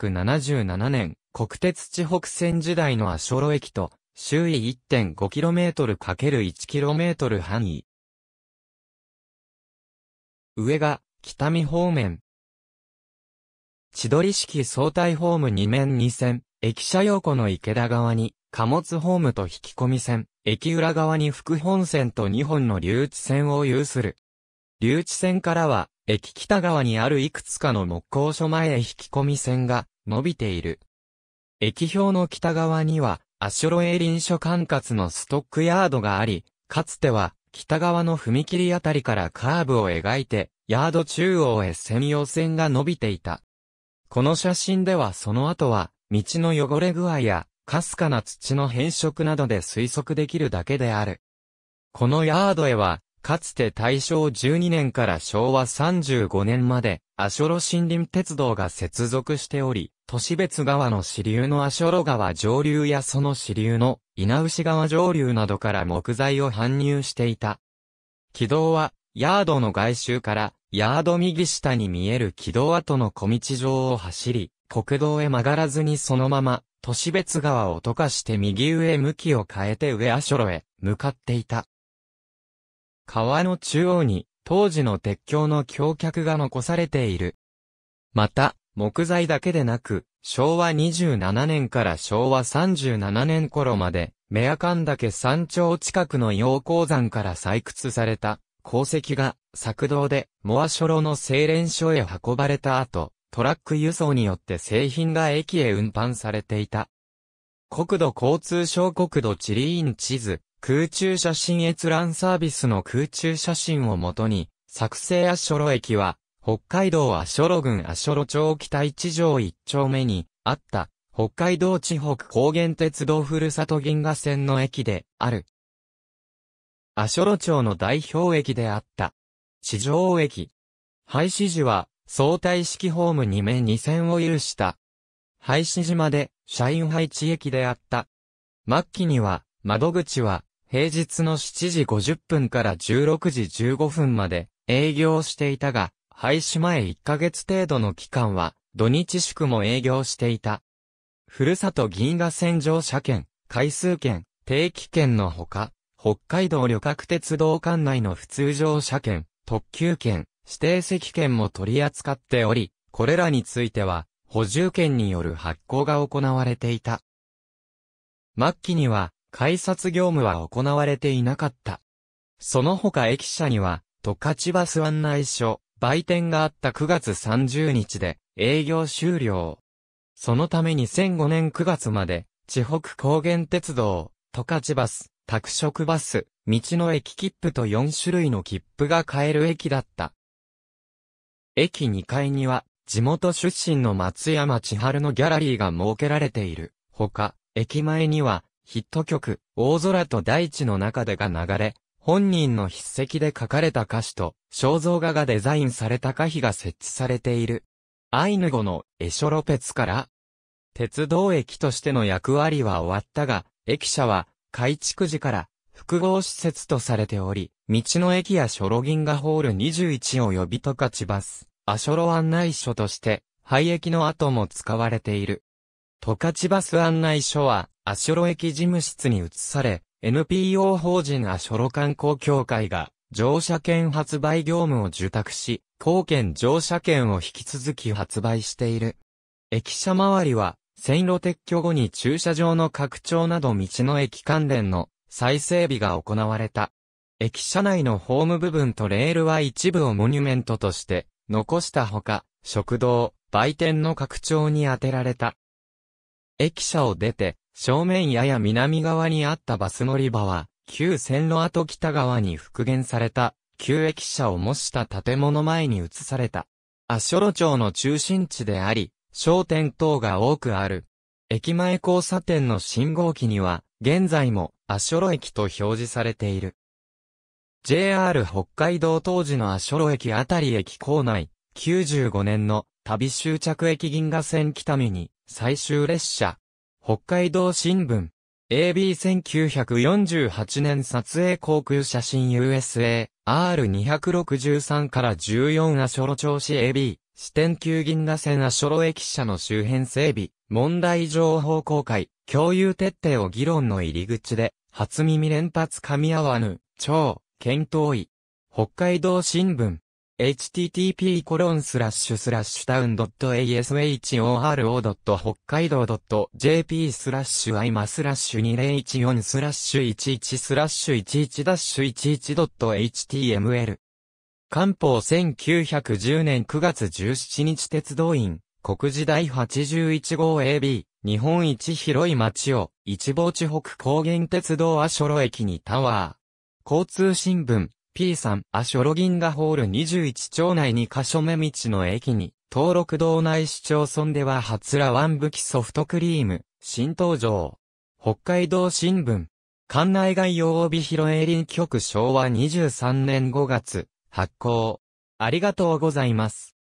1977年、国鉄地北線時代の阿諸路駅と、周囲 1.5km×1km 範囲。上が、北見方面。千鳥式相対ホーム2面2線、駅舎横の池田側に、貨物ホームと引き込み線、駅裏側に副本線と2本の留置線を有する。留置線からは、駅北側にあるいくつかの木工所前へ引き込み線が伸びている。駅表の北側には、アシュロエーリン所管轄のストックヤードがあり、かつては、北側の踏切あたりからカーブを描いて、ヤード中央へ専用線が伸びていた。この写真ではその後は、道の汚れ具合や、かすかな土の変色などで推測できるだけである。このヤードへは、かつて大正12年から昭和35年まで、アショロ森林鉄道が接続しており、都市別川の支流のアショロ川上流やその支流の稲牛川上流などから木材を搬入していた。軌道は、ヤードの外周から、ヤード右下に見える軌道跡の小道上を走り、国道へ曲がらずにそのまま、都市別川を溶かして右上向きを変えて上アショロへ向かっていた。川の中央に、当時の鉄橋の橋脚が残されている。また、木材だけでなく、昭和27年から昭和37年頃まで、メアカン岳山頂近くの陽鉱山から採掘された鉱石が、作動で、モアショロの精錬所へ運ばれた後、トラック輸送によって製品が駅へ運搬されていた。国土交通省国土地理院地図、空中写真閲覧サービスの空中写真をもとに、作成アショロ駅は、北海道アショロ郡アショロ町北一条一丁目にあった、北海道地北高原鉄道ふるさと銀河線の駅である。アショロ町の代表駅であった。地上駅。廃止時は、相対式ホーム2面2線を有した。廃止時まで、社員配置駅であった。末期には、窓口は、平日の7時50分から16時15分まで営業していたが、廃止前1ヶ月程度の期間は、土日祝も営業していた。ふるさと銀河線乗車券、回数券、定期券のほか、北海道旅客鉄道管内の普通乗車券、特急券、指定席券も取り扱っており、これらについては、補充券による発行が行われていた。末期には、改札業務は行われていなかった。その他駅舎には、十勝バス案内所、売店があった9月30日で営業終了。そのために2005年9月まで、地北高原鉄道、十勝バス、拓殖バス、道の駅切符と4種類の切符が買える駅だった。駅2階には、地元出身の松山千春のギャラリーが設けられている。ほか、駅前には、ヒット曲、大空と大地の中でが流れ、本人の筆跡で書かれた歌詞と、肖像画がデザインされた歌碑が設置されている。アイヌ語のエショロペツから、鉄道駅としての役割は終わったが、駅舎は改築時から複合施設とされており、道の駅やショロ銀河ホール21及び十勝バス、アショロ案内所として、廃駅の後も使われている。十勝バス案内所は、アショロ駅事務室に移され、NPO 法人アショロ観光協会が乗車券発売業務を受託し、貢献乗車券を引き続き発売している。駅舎周りは、線路撤去後に駐車場の拡張など道の駅関連の再整備が行われた。駅舎内のホーム部分とレールは一部をモニュメントとして残したほか、食堂、売店の拡張に充てられた。駅舎を出て、正面やや南側にあったバス乗り場は、旧線路跡北側に復元された、旧駅舎を模した建物前に移された。足ロ町の中心地であり、商店等が多くある。駅前交差点の信号機には、現在も、足ロ駅と表示されている。JR 北海道当時の足ロ駅あたり駅構内、95年の旅終着駅銀河線北見に、最終列車、北海道新聞。AB1948 年撮影航空写真 USA R263 から14アショロ調子 AB 視点級銀河線アショロ駅舎の周辺整備問題情報公開共有徹底を議論の入り口で初耳連発噛み合わぬ超検討医北海道新聞 http コロンスラッシュスラッシュタウン a s h o r 北海道 .jp スラッシュ i イマスラッシュ2014スラッシュ11スラッシュ11ダッシュ 11.html 官報1910年9月17日鉄道員、国時第81号 AB、日本一広い町を、一望地北高原鉄道阿諸路駅にタワー。交通新聞、P さん、アショロギンガホール21町内2カ所目道の駅に、登録道内市町村では初ラワン武器ソフトクリーム、新登場。北海道新聞。館内概要帯広営林局昭和23年5月、発行。ありがとうございます。